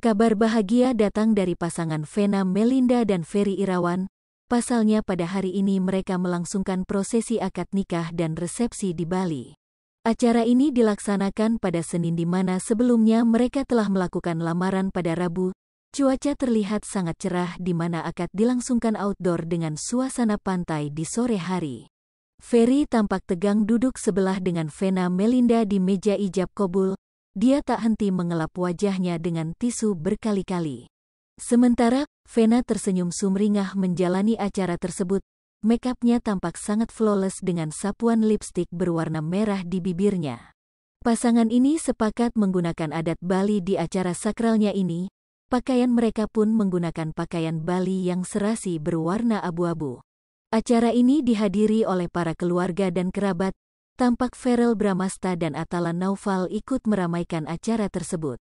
Kabar bahagia datang dari pasangan Vena Melinda dan Ferry Irawan. Pasalnya pada hari ini mereka melangsungkan prosesi akad nikah dan resepsi di Bali. Acara ini dilaksanakan pada Senin di mana sebelumnya mereka telah melakukan lamaran pada Rabu. Cuaca terlihat sangat cerah di mana akad dilangsungkan outdoor dengan suasana pantai di sore hari. Ferry tampak tegang duduk sebelah dengan Vena Melinda di meja ijab kobul, dia tak henti mengelap wajahnya dengan tisu berkali-kali. Sementara, Vena tersenyum sumringah menjalani acara tersebut, makeupnya tampak sangat flawless dengan sapuan lipstick berwarna merah di bibirnya. Pasangan ini sepakat menggunakan adat Bali di acara sakralnya ini, pakaian mereka pun menggunakan pakaian Bali yang serasi berwarna abu-abu. Acara ini dihadiri oleh para keluarga dan kerabat, Tampak Ferel Bramasta dan Atala Naufal ikut meramaikan acara tersebut.